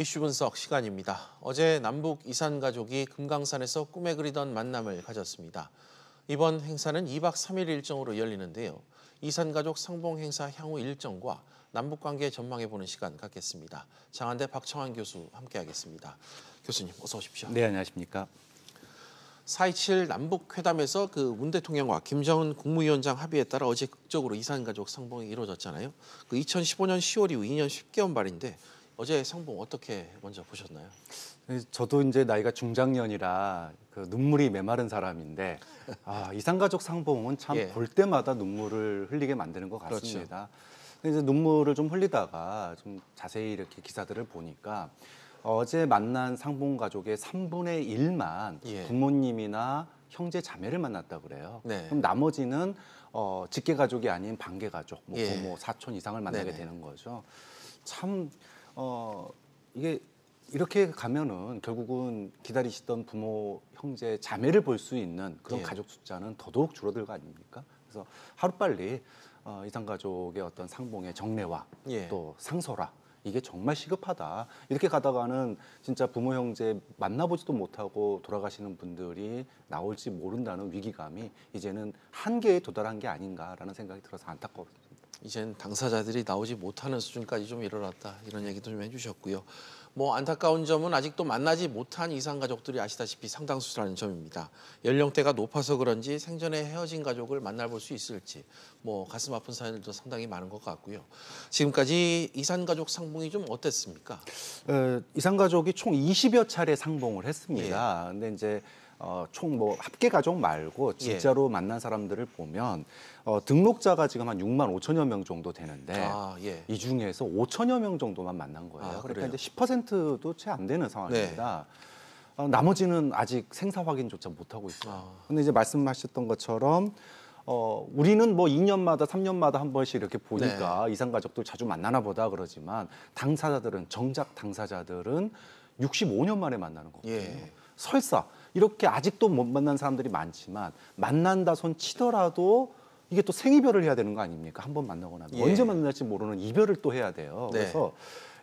이슈 분석 시간입니다. 어제 남북 이산 가족이 금강산에서 꿈에 그리던 만남을 가졌습니다. 이번 행사는 2박 3일 일정으로 열리는데요. 이산 가족 상봉 행사 향후 일정과 남북 관계 전망해 보는 시간 갖겠습니다. 장한대 박청환 교수 함께하겠습니다. 교수님 어서 오십시오. 네 안녕하십니까. 4.27 남북회담에서 그문 대통령과 김정은 국무위원장 합의에 따라 어제 극적으로 이산가족 상봉이 이루어졌잖아요. 그 2015년 10월 이후 2년 10개월 말인데 어제 상봉 어떻게 먼저 보셨나요? 저도 이제 나이가 중장년이라 그 눈물이 메마른 사람인데 아, 이상가족 상봉은 참볼 예. 때마다 눈물을 흘리게 만드는 것 그렇죠. 같습니다. 그렇 이제 눈물을 좀 흘리다가 좀 자세히 이렇게 기사들을 보니까 어제 만난 상봉 가족의 3분의 1만 예. 부모님이나 형제 자매를 만났다 그래요. 네. 그럼 나머지는 어, 직계 가족이 아닌 반계 가족, 뭐 예. 부모, 사촌 이상을 만나게 네네. 되는 거죠. 참어 이게 이렇게 가면은 결국은 기다리시던 부모, 형제, 자매를 볼 수 있는 그런 예. 가족 숫자는 더더욱 줄어들 거 아닙니까? 그래서 하루빨리 어, 이상 가족의 어떤 상봉의 정례화 예. 또상설라 이게 정말 시급하다. 이렇게 가다가는 진짜 부모 형제 만나보지도 못하고 돌아가시는 분들이 나올지 모른다는 위기감이 이제는 한계에 도달한 게 아닌가라는 생각이 들어서 안타까웠습니다 이젠 당사자들이 나오지 못하는 수준까지 좀일어났다 이런 얘기도 좀 해주셨고요. 뭐 안타까운 점은 아직도 만나지 못한 이상 가족들이 아시다시피 상당수라는 점입니다. 연령대가 높아서 그런지 생전에 헤어진 가족을 만나볼 수 있을지 뭐 가슴 아픈 사연들도 상당히 많은 것 같고요. 지금까지 이산 가족 상봉이 좀 어땠습니까? 어, 이산 가족이 총 20여 차례 상봉을 했습니다. 예. 근데 이제 어, 총 뭐 합계 가족 말고 예. 진짜로 예. 만난 사람들을 보면 어, 등록자가 지금 한 6만 5천여 명 정도 되는데 아, 예. 이 중에서 5천여 명 정도만 만난 거예요. 아, 그러니까 그래요? 이제 10%도 채 안 되는 상황입니다. 네. 어, 나머지는 아직 생사 확인조차 못 하고 있어요. 아. 근데 이제 말씀하셨던 것처럼 어, 우리는 뭐 2년마다 3년마다 한 번씩 이렇게 보니까 네. 이상 가족들 자주 만나나 보다 그러지만 당사자들은 정작 당사자들은 65년 만에 만나는 거거든요. 예. 설사 이렇게 아직도 못 만난 사람들이 많지만 만난다 손 치더라도 이게 또 생이별을 해야 되는 거 아닙니까? 한 번 만나거나 예. 언제 만날지 모르는 이별을 또 해야 돼요. 네. 그래서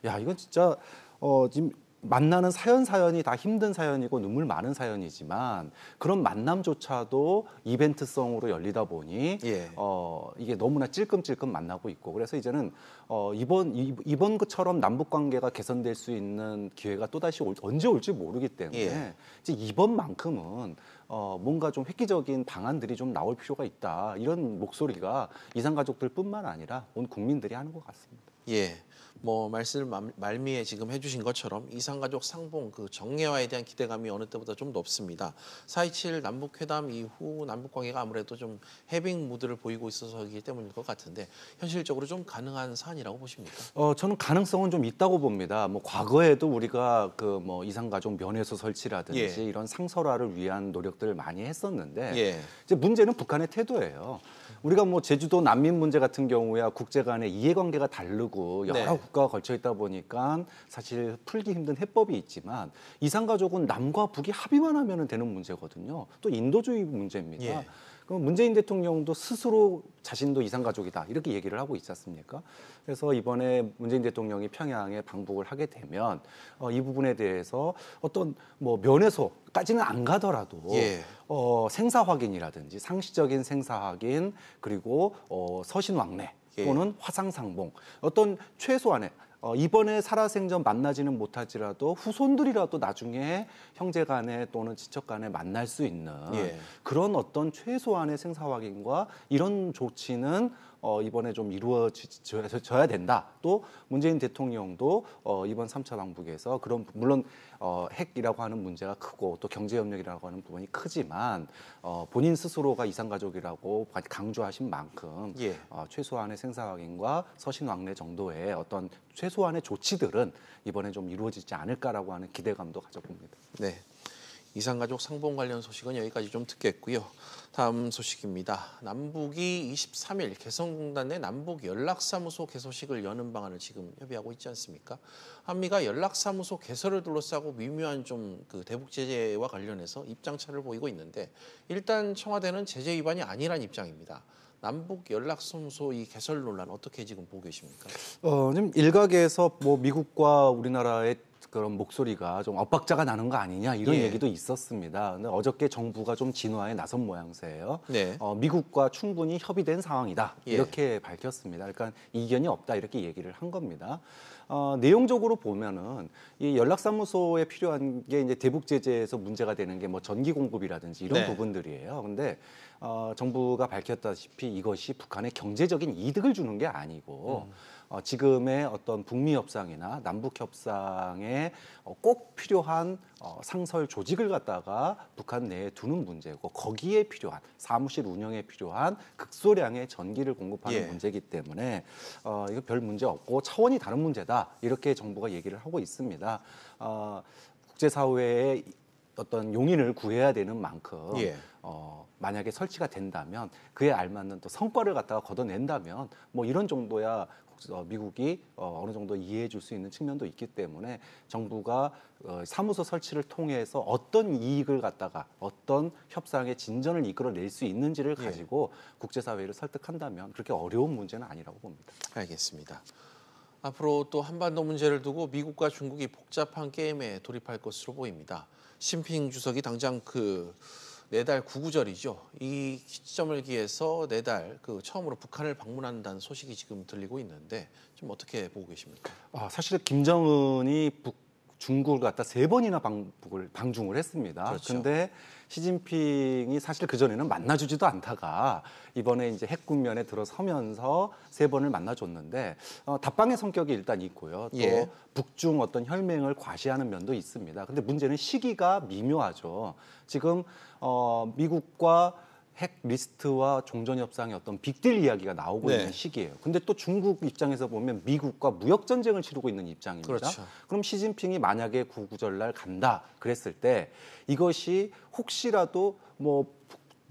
야 이건 진짜 어 지금 만나는 사연 사연이 다 힘든 사연이고 눈물 많은 사연이지만 그런 만남조차도 이벤트성으로 열리다 보니 예. 어, 이게 너무나 찔끔찔끔 만나고 있고 그래서 이제는 어, 이번 이, 이번 것처럼 남북 관계가 개선될 수 있는 기회가 또 다시 언제 올지 모르기 때문에 예. 이제 이번만큼은 어, 뭔가 좀 획기적인 방안들이 좀 나올 필요가 있다 이런 목소리가 이산 가족들뿐만 아니라 온 국민들이 하는 것 같습니다. 예. 뭐 말씀 을 말미에 지금 해주신 것처럼 이산가족 상봉 그 정례화에 대한 기대감이 어느 때보다 좀 높습니다. 4.27 남북회담 이후 남북관계가 아무래도 좀 해빙 무드를 보이고 있어서이기 때문일 것 같은데 현실적으로 좀 가능한 사안이라고 보십니까? 어, 저는 가능성은 좀 있다고 봅니다. 뭐 과거에도 우리가 그 뭐 이산가족 면회소 설치라든지 예. 이런 상설화를 위한 노력들을 많이 했었는데 예. 이제 문제는 북한의 태도예요. 우리가 뭐 제주도 난민 문제 같은 경우야 국제 간의 이해관계가 다르고 네. 여러 네. 국가가 걸쳐 있다 보니까 사실 풀기 힘든 해법이 있지만 이산가족은 남과 북이 합의만 하면 되는 문제거든요. 또 인도주의 문제입니다. 예. 그럼 문재인 대통령도 스스로 자신도 이산가족이다 이렇게 얘기를 하고 있지 않습니까? 그래서 이번에 문재인 대통령이 평양에 방북을 하게 되면 어, 이 부분에 대해서 어떤 뭐 면에서까지는 안 가더라도 예. 어, 생사 확인이라든지 상시적인 생사 확인 그리고 어, 서신 왕래 예. 또는 예. 화상상봉 어떤 최소한의 어, 이번에 살아생전 만나지는 못하지라도 후손들이라도 나중에 형제 간에 또는 지척 간에 만날 수 있는 예. 그런 어떤 최소한의 생사 확인과 이런 조치는 어, 이번에 좀 이루어져야 된다. 또 문재인 대통령도 어, 이번 삼차 방북에서 그런 물론 어, 핵이라고 하는 문제가 크고 또 경제 협력이라고 하는 부분이 크지만 어, 본인 스스로가 이산가족이라고 강조하신 만큼 예. 어, 최소한의 생사확인과 서신왕래 정도의 어떤 최소한의 조치들은 이번에 좀 이루어지지 않을까라고 하는 기대감도 가져봅니다. 네. 이산가족 상봉 관련 소식은 여기까지 좀 듣겠고요. 다음 소식입니다. 남북이 23일 개성공단 내 남북 연락사무소 개소식을 여는 방안을 지금 협의하고 있지 않습니까? 한미가 연락사무소 개설을 둘러싸고 미묘한 좀 그 대북 제재와 관련해서 입장차를 보이고 있는데 일단 청와대는 제재 위반이 아니란 입장입니다. 남북 연락사무소 이 개설 논란 어떻게 지금 보고 계십니까? 어, 지금 일각에서 뭐 미국과 우리나라의 그런 목소리가 좀 엇박자가 나는 거 아니냐 이런 예. 얘기도 있었습니다. 근데 어저께 정부가 좀 진화에 나선 모양새예요. 네. 어, 미국과 충분히 협의된 상황이다 예. 이렇게 밝혔습니다. 그러니까 이견이 없다 이렇게 얘기를 한 겁니다. 어, 내용적으로 보면은 이 연락사무소에 필요한 게 이제 대북 제재에서 문제가 되는 게 뭐 전기 공급이라든지 이런 네. 부분들이에요. 근데 어, 정부가 밝혔다시피 이것이 북한에 경제적인 이득을 주는 게 아니고. 음. 어, 지금의 어떤 북미 협상이나 남북 협상에 어, 꼭 필요한 어, 상설 조직을 갖다가 북한 내에 두는 문제고 거기에 필요한 사무실 운영에 필요한 극소량의 전기를 공급하는 예. 문제이기 때문에 어, 이거 별 문제 없고 차원이 다른 문제다 이렇게 정부가 얘기를 하고 있습니다. 어, 국제사회의 어떤 용인을 구해야 되는 만큼 예. 어, 만약에 설치가 된다면 그에 알맞는 또 성과를 갖다가 걷어낸다면 뭐 이런 정도야 어, 미국이 어, 어느 정도 이해해 줄 수 있는 측면도 있기 때문에 정부가 어, 사무소 설치를 통해서 어떤 이익을 갖다가 어떤 협상의 진전을 이끌어낼 수 있는지를 예. 가지고 예. 국제사회를 설득한다면 그렇게 어려운 문제는 아니라고 봅니다. 알겠습니다. 앞으로 또 한반도 문제를 두고 미국과 중국이 복잡한 게임에 돌입할 것으로 보입니다. 심핑 주석이 당장 그 내달 구구절이죠. 이 시점을 기해서 내달 그 처음으로 북한을 방문한다는 소식이 지금 들리고 있는데 좀 어떻게 보고 계십니까? 아, 사실 김정은이 북 중국을 갖다 세 번이나 방북을 방중을 했습니다. 그런데 그렇죠. 시진핑이 사실 그 전에는 만나주지도 않다가 이번에 이제 핵국면에 들어서면서 세 번을 만나줬는데 어, 답방의 성격이 일단 있고요. 또 예. 북중 어떤 혈맹을 과시하는 면도 있습니다. 근데 문제는 시기가 미묘하죠. 지금 어, 미국과 핵 리스트와 종전 협상의 어떤 빅딜 이야기가 나오고 네. 있는 시기예요. 근데 또 중국 입장에서 보면 미국과 무역 전쟁을 치르고 있는 입장입니다. 그렇죠. 그럼 시진핑이 만약에 구구절날 간다 그랬을 때 이것이 혹시라도 뭐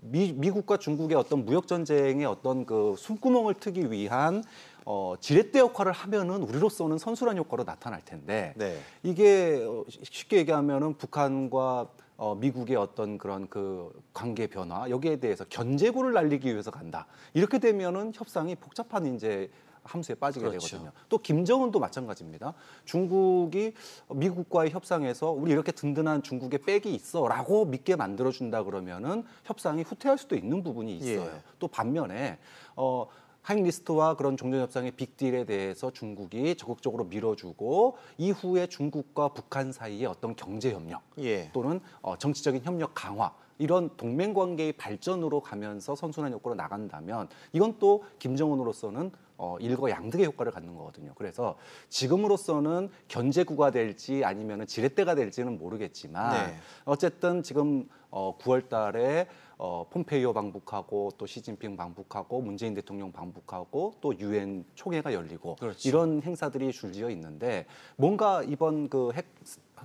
미, 미국과 중국의 어떤 무역 전쟁의 어떤 그 숨구멍을 트기 위한 어, 지렛대 역할을 하면은 우리로서는 선수란 효과로 나타날 텐데 네. 이게 어, 쉽게 얘기하면은 북한과 어, 미국의 어떤 그런 그 관계 변화 여기에 대해서 견제구를 날리기 위해서 간다. 이렇게 되면은 협상이 복잡한 이제 함수에 빠지게 그렇죠. 되거든요. 또 김정은도 마찬가지입니다. 중국이 미국과의 협상에서 우리 이렇게 든든한 중국의 백이 있어라고 믿게 만들어 준다 그러면은 협상이 후퇴할 수도 있는 부분이 예. 있어요. 예. 또 반면에 어 하잉리스트와 그런 종전협상의 빅딜에 대해서 중국이 적극적으로 밀어주고 이후에 중국과 북한 사이의 어떤 경제협력 예. 또는 어, 정치적인 협력 강화 이런 동맹 관계의 발전으로 가면서 선순환 효과로 나간다면 이건 또 김정은으로서는 어, 일거양득의 효과를 갖는 거거든요. 그래서 지금으로서는 견제구가 될지 아니면 지렛대가 될지는 모르겠지만 네. 어쨌든 지금 어, 9월 달에 어, 폼페이오 방북하고 또 시진핑 방북하고 문재인 대통령 방북하고 또 유엔 총회가 열리고 그렇죠. 이런 행사들이 줄지어 있는데 뭔가 이번 그핵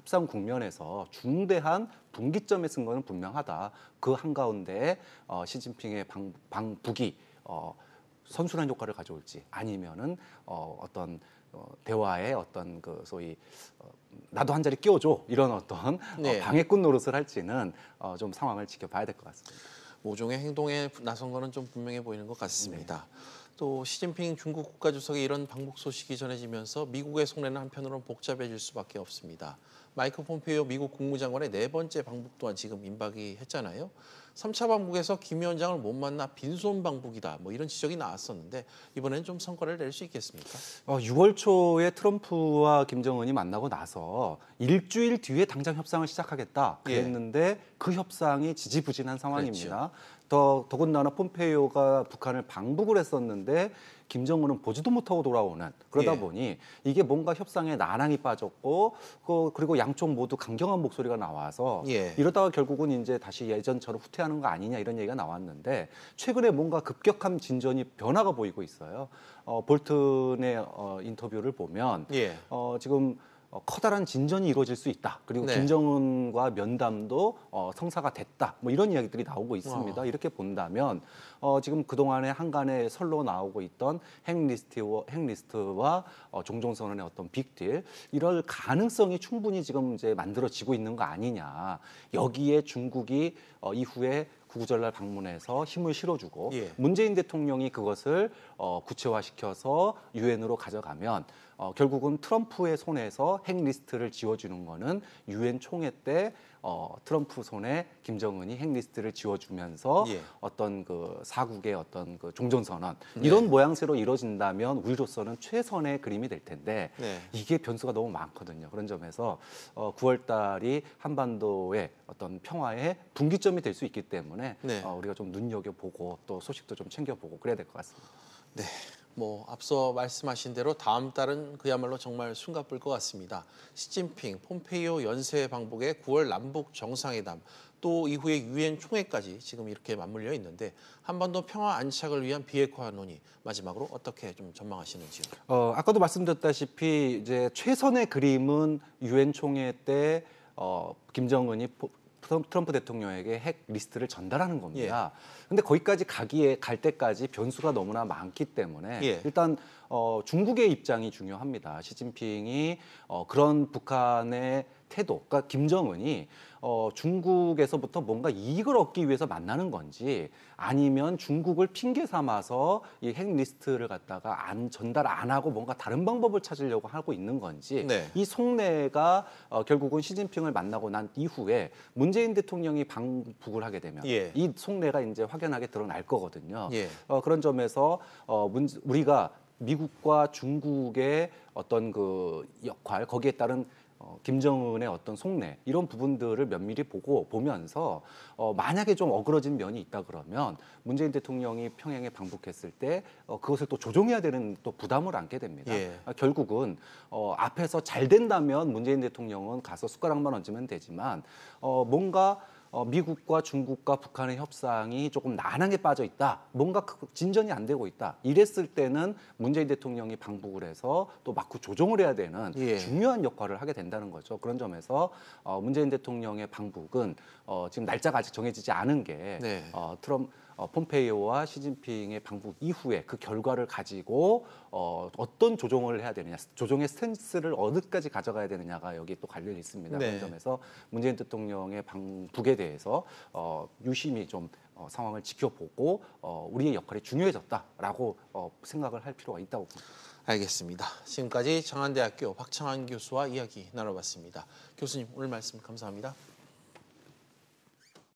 협상 국면에서 중대한 분기점에 쓴 것은 분명하다. 그 한가운데 어, 시진핑의 방, 방북이 어, 선순환 효과를 가져올지 아니면은 어, 어떤 어, 대화에 어떤 그 소위 어, 나도 한 자리 끼워줘 이런 어떤 어, 네. 어, 방해꾼 노릇을 할지는 어, 좀 상황을 지켜봐야 될 것 같습니다. 모종의 행동에 나선 거는 좀 분명해 보이는 것 같습니다. 네. 또 시진핑 중국 국가주석의 이런 방북 소식이 전해지면서 미국의 속내는 한편으로는 복잡해질 수밖에 없습니다. 마이크 폼페이오 미국 국무장관의 네 번째 방북 또한 지금 임박이 했잖아요. 삼차 방북에서 김 위원장을 못 만나 빈손 방북이다 뭐 이런 지적이 나왔었는데 이번엔 좀 성과를 낼 수 있겠습니까? 어, 6월 초에 트럼프와 김정은이 만나고 나서 일주일 뒤에 당장 협상을 시작하겠다 예. 그랬는데 예. 그 협상이 지지부진한 상황입니다. 그랬죠. 더 더군다나 폼페이오가 북한을 방북을 했었는데 김정은은 보지도 못하고 돌아오는 그러다 예. 보니 이게 뭔가 협상에 나랑이 빠졌고 그, 그리고 양쪽 모두 강경한 목소리가 나와서 예. 이러다가 결국은 이제 다시 예전처럼 후퇴하는 거 아니냐 이런 얘기가 나왔는데 최근에 뭔가 급격한 진전이 변화가 보이고 있어요. 어, 볼튼의 어, 인터뷰를 보면 예. 어, 지금 어, 커다란 진전이 이루어질 수 있다. 그리고 네. 김정은과 면담도 어, 성사가 됐다. 뭐 이런 이야기들이 나오고 있습니다. 어. 이렇게 본다면 어, 지금 그동안에 한간에 설로 나오고 있던 핵리스트와, 핵리스트와 어, 종종선언의 어떤 빅딜 이럴 가능성이 충분히 지금 이제 만들어지고 있는 거 아니냐. 여기에 중국이 어, 이후에 구구절날 방문해서 힘을 실어주고 예. 문재인 대통령이 그것을 어, 구체화시켜서 유엔으로 가져가면 어, 결국은 트럼프의 손에서 핵 리스트를 지워주는 거는 유엔 총회 때 어, 트럼프 손에 김정은이 핵리스트를 지워주면서 예. 어떤 그 사국의 어떤 그 종전선언 네. 이런 모양새로 이루어진다면 우리로서는 최선의 그림이 될 텐데 네. 이게 변수가 너무 많거든요. 그런 점에서 어, 9월 달이 한반도의 어떤 평화의 분기점이 될 수 있기 때문에 네. 어, 우리가 좀 눈여겨보고 또 소식도 좀 챙겨보고 그래야 될 것 같습니다. 네. 뭐 앞서 말씀하신 대로 다음 달은 그야말로 정말 숨가쁠 것 같습니다. 시진핑, 폼페이오 연쇄 방북의 9월 남북 정상회담, 또 이후에 유엔 총회까지 지금 이렇게 맞물려 있는데 한반도 평화 안착을 위한 비핵화 논의 마지막으로 어떻게 좀 전망하시는지요? 어, 아까도 말씀드렸다시피 이제 최선의 그림은 유엔 총회 때 어, 김정은이 트럼프 대통령에게 핵 리스트를 전달하는 겁니다. 예. 근데 거기까지 가기에 갈 때까지 변수가 너무나 많기 때문에 예. 일단 어, 중국의 입장이 중요합니다. 시진핑이 어, 그런 북한의 태도, 그러니까 김정은이 어, 중국에서부터 뭔가 이익을 얻기 위해서 만나는 건지 아니면 중국을 핑계 삼아서 이 핵리스트를 갖다가 안 전달 안 하고 뭔가 다른 방법을 찾으려고 하고 있는 건지 네. 이 속내가 어, 결국은 시진핑을 만나고 난 이후에 문재인 대통령이 방북을 하게 되면 예. 이 속내가 이제 확연하게 드러날 거거든요. 예. 어, 그런 점에서 어, 문, 우리가 미국과 중국의 어떤 그 역할 거기에 따른 어, 김정은의 어떤 속내 이런 부분들을 면밀히 보고 보면서 어, 만약에 좀 어그러진 면이 있다 그러면 문재인 대통령이 평양에 방북했을 때 어, 그것을 또 조정해야 되는 또 부담을 안게 됩니다. 예. 아, 결국은 어, 앞에서 잘 된다면 문재인 대통령은 가서 숟가락만 얹으면 되지만 어, 뭔가 어, 미국과 중국과 북한의 협상이 조금 난항에 빠져 있다. 뭔가 그 진전이 안 되고 있다. 이랬을 때는 문재인 대통령이 방북을 해서 또 막고 조정을 해야 되는 예. 중요한 역할을 하게 된다는 거죠. 그런 점에서 어, 문재인 대통령의 방북은 어, 지금 날짜가 아직 정해지지 않은 게 네. 어, 트럼프 어, 폼페이오와 시진핑의 방북 이후에 그 결과를 가지고 어, 어떤 조정을 해야 되느냐, 조정의 스탠스를 어느까지 가져가야 되느냐가 여기 또 관련이 있습니다. 네. 그런 점에서 문재인 대통령의 방북에 대해서 어, 유심히 좀 어, 상황을 지켜보고 어, 우리의 역할이 중요해졌다라고 어, 생각을 할 필요가 있다고 봅니다. 알겠습니다. 지금까지 청안대학교 박창환 교수와 이야기 나눠봤습니다. 교수님 오늘 말씀 감사합니다.